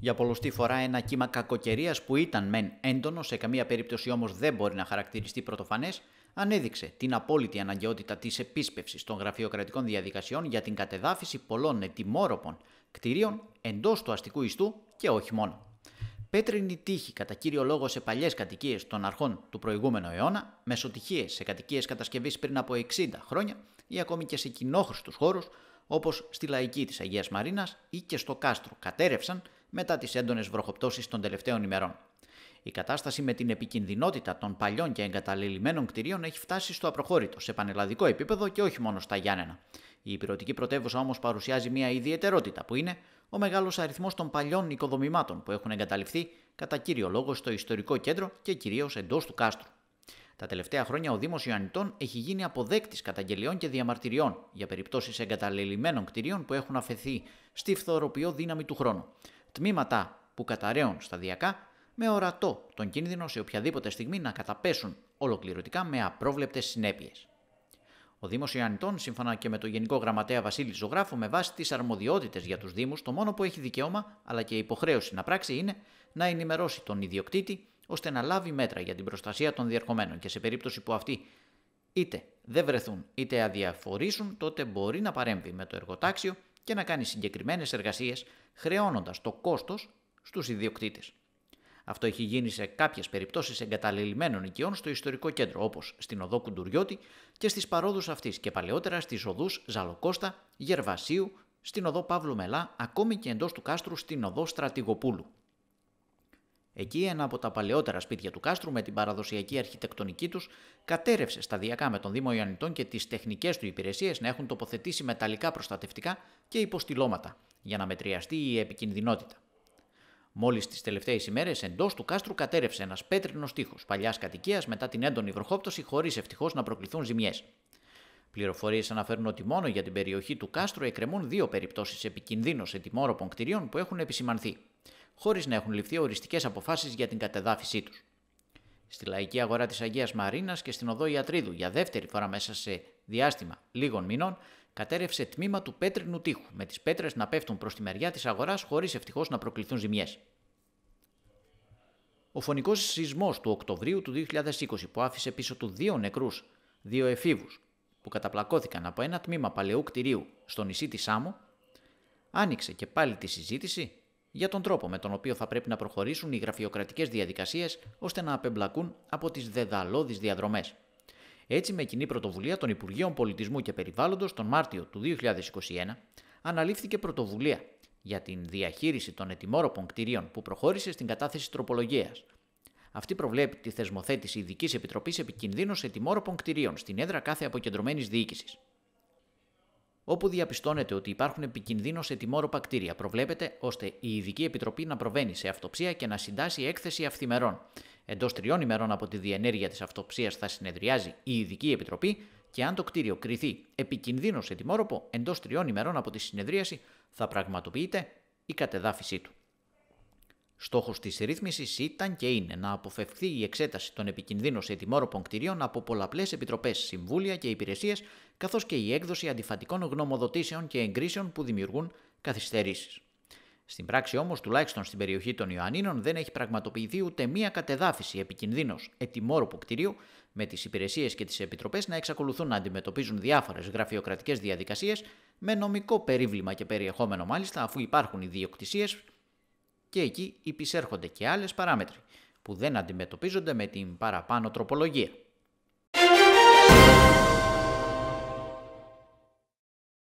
Για πολλωστή φορά ένα κύμα κακοκαιρίας που ήταν μεν έντονο, σε καμία περίπτωση όμως δεν μπορεί να χαρακτηριστεί πρωτοφανές, ανέδειξε την απόλυτη αναγκαιότητα της επίσπευσης των γραφειοκρατικών διαδικασιών για την κατεδάφιση πολλών ετοιμόρροπων κτηρίων εντός του αστικού ιστού και όχι μόνο. Πέτρινη τύχη κατά κύριο λόγο σε παλιές κατοικίες των αρχών του προηγούμενου αιώνα, μεσοτυχίες σε κατοικίες κατασκευής πριν από 60 χρόνια ή ακόμη και σε κοινόχρηστους χώρους όπως στη λαϊκή της Αγίας Μαρίνας ή και στο κάστρο κατέρευσαν μετά τις έντονες βροχοπτώσεις των τελευταίων ημερών. Η κατάσταση με την επικινδυνότητα των παλιών και εγκαταλελειμμένων κτηρίων έχει φτάσει στο απροχώρητο, σε πανελλαδικό επίπεδο και όχι μόνο στα Γιάννενα. Η υπηρετική πρωτεύουσα όμως παρουσιάζει μια ιδιαιτερότητα που είναι ο μεγάλος αριθμός των παλιών οικοδομημάτων που έχουν εγκαταληφθεί κατά κύριο λόγο στο ιστορικό κέντρο και κυρίως εντός του κάστρου. Τα τελευταία χρόνια ο Δήμος Ιωαννιτών έχει γίνει αποδέκτης καταγγελιών και διαμαρτυριών για περιπτώσεις εγκαταλελειμμένων κτηρίων που έχουν αφαιθεί στη φθοροποιό δύναμη του χρόνου τμήματα που καταραίουν σταδιακά με ορατό τον κίνδυνο σε οποιαδήποτε στιγμή να καταπέσουν ολοκληρωτικά με απρόβλεπτες συνέπειες. Ο Δήμος Ιωαννητών, σύμφωνα και με τον Γενικό Γραμματέα Βασίλης Ζωγράφου, με βάση τις αρμοδιότητες για τους Δήμους, το μόνο που έχει δικαίωμα αλλά και υποχρέωση να πράξει είναι να ενημερώσει τον ιδιοκτήτη ώστε να λάβει μέτρα για την προστασία των διερχομένων και σε περίπτωση που αυτοί είτε δεν βρεθούν είτε αδιαφορήσουν, τότε μπορεί να παρέμβει με το εργοτάξιο και να κάνει συγκεκριμένες εργασίες χρεώνοντας το κόστος στους ιδιοκτήτες. Αυτό έχει γίνει σε κάποιες περιπτώσεις εγκαταλελειμμένων οικειών στο ιστορικό κέντρο, όπως στην οδό Κουντουριώτη και στις παρόδους αυτής και παλαιότερα στις οδούς Ζαλοκώστα, Γερβασίου, στην οδό Παύλου Μελά, ακόμη και εντός του κάστρου στην οδό Στρατηγοπούλου. Εκεί ένα από τα παλαιότερα σπίτια του κάστρου με την παραδοσιακή αρχιτεκτονική τους κατέρευσε σταδιακά με τον Δήμο Ιωαννητών και τις τεχνικές του υπηρεσίες να έχουν τοποθετήσει μεταλλικά προστατευτικά και υποστηλώματα για να μετριαστεί η επικινδυνότητα. Μόλις τις τελευταίες ημέρες εντός του κάστρου κατέρευσε ένας πέτρινος τείχο παλιάς κατοικίας μετά την έντονη βροχόπτωση χωρίς ευτυχώς να προκληθούν ζημιές. Πληροφορίες αναφέρουν ότι μόνο για την περιοχή του κάστρου εκκρεμούν δύο περιπτώσεις επικίνδύνο ετοιμόρροπων κτηρίων που έχουν επισημανθεί χωρίς να έχουν ληφθεί οριστικές αποφάσεις για την κατεδάφισή τους. Στη λαϊκή αγορά της Αγίας Μαρίνας και στην οδό Ιατρίδου, για δεύτερη φορά μέσα σε διάστημα λίγων μηνών, κατέρευσε τμήμα του πέτρινου τείχου, με τις πέτρες να πέφτουν προς τη μεριά της αγοράς χωρίς ευτυχώς να προκληθούν ζημιές. Ο φωνικός σεισμός του Οκτωβρίου του 2020, που άφησε πίσω του δύο νεκρούς, δύο εφήβους, που καταπλακώθηκαν από ένα τμήμα παλαιού κτηρίου στο νησί της Σάμου, άνοιξε και πάλι τη συζήτηση για τον τρόπο με τον οποίο θα πρέπει να προχωρήσουν οι γραφειοκρατικές διαδικασίες ώστε να απεμπλακούν από τις δεδαλώδεις διαδρομές. Έτσι, με κοινή πρωτοβουλία των Υπουργείων Πολιτισμού και Περιβάλλοντος, τον Μάρτιο του 2021, αναλήφθηκε πρωτοβουλία για την διαχείριση των ετοιμόρροπων κτηρίων που προχώρησε στην κατάθεση τροπολογίας. Αυτή προβλέπει τη θεσμοθέτηση ειδικής επιτροπής επικινδύνων ετοιμόρροπων κτηρίων στην έδρα κάθε αποκεντρωμένης διοίκησης όπου διαπιστώνεται ότι υπάρχουν σε τιμόρο κτίρια. Προβλέπεται ώστε η Ειδική Επιτροπή να προβαίνει σε αυτοψία και να συντάσει έκθεση αυθημερών. Εντός τριών ημερών από τη διενέργεια της αυτοψίας θα συνεδριάζει η Ειδική Επιτροπή και αν το κτίριο κριθεί σε ετοιμόρροπο, εντός τριών ημερών από τη συνεδρίαση θα πραγματοποιείται η κατεδάφιση του. Στόχος της ρύθμισης ήταν και είναι να αποφευθεί η εξέταση των επικινδύνων σε ετοιμόρροπων κτηρίων από πολλαπλές επιτροπές, συμβούλια και υπηρεσίες, καθώς και η έκδοση αντιφατικών γνωμοδοτήσεων και εγκρίσεων που δημιουργούν καθυστερήσεις. Στην πράξη όμως, τουλάχιστον στην περιοχή των Ιωαννίνων, δεν έχει πραγματοποιηθεί ούτε μία κατεδάφιση επικίνδύνο ετοιμόρροπου κτηρίου, με τις υπηρεσίες και τις επιτροπές να εξακολουθούν να αντιμετωπίζουν διάφορες γραφειοκρατικές διαδικασίες με νομικό περίβλημα και περιεχόμενο μάλιστα, αφού υπάρχουν ιδιοκτησίες και εκεί υπησέρχονται και άλλες παράμετροι που δεν αντιμετωπίζονται με την παραπάνω τροπολογία.